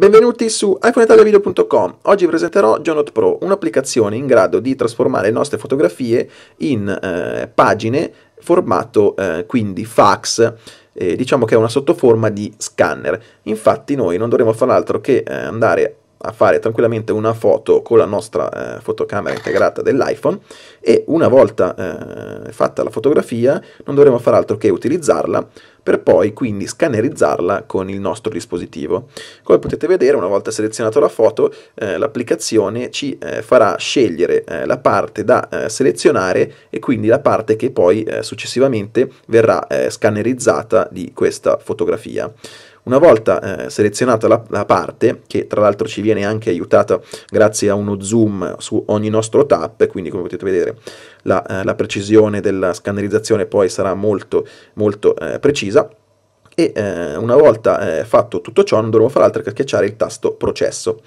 Benvenuti su iPhoneItaliaVideo.com. Oggi presenterò Jonot Pro, un'applicazione in grado di trasformare le nostre fotografie in eh, pagine formato eh, quindi fax. Eh, diciamo che è una sottoforma di scanner. Infatti noi non dovremo far altro che eh, andare a fare tranquillamente una foto con la nostra eh, fotocamera integrata dell'iPhone e una volta eh, fatta la fotografia non dovremo far altro che utilizzarla per poi quindi scannerizzarla con il nostro dispositivo. Come potete vedere una volta selezionata la foto eh, l'applicazione ci eh, farà scegliere eh, la parte da eh, selezionare e quindi la parte che poi successivamente verrà scannerizzata di questa fotografia. Una volta eh, selezionata la, la, parte, che tra l'altro ci viene anche aiutata grazie a uno zoom su ogni nostro tap, quindi come potete vedere la, eh, la precisione della scannerizzazione poi sarà molto, molto eh, precisa, e eh, una volta eh, fatto tutto ciò non dovremo fare altro che schiacciare il tasto processo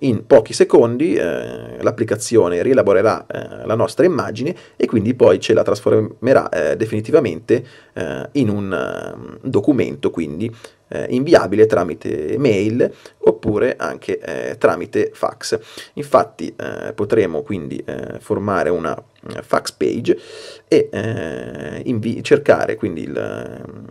in pochi secondi eh, l'applicazione rielaborerà eh, la nostra immagine e quindi poi ce la trasformerà eh, definitivamente eh, in un ehm, documento quindi eh, inviabile tramite mail oppure anche eh, tramite fax. Infatti potremo quindi formare una fax page e cercare quindi il ehm,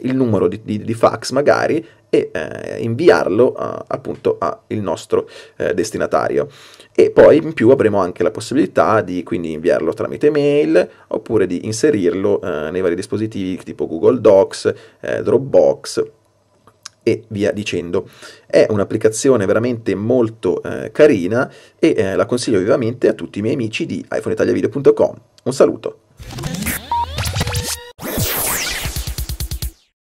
il numero di, di, di, fax magari e eh, inviarlo a, appunto al nostro eh, destinatario. E poi in più avremo anche la possibilità di quindi inviarlo tramite mail oppure di inserirlo eh, nei vari dispositivi tipo Google Docs, eh, Dropbox e via dicendo. È un'applicazione veramente molto eh, carina e eh, la consiglio vivamente a tutti i miei amici di iPhoneitaliavideo.com. Un saluto!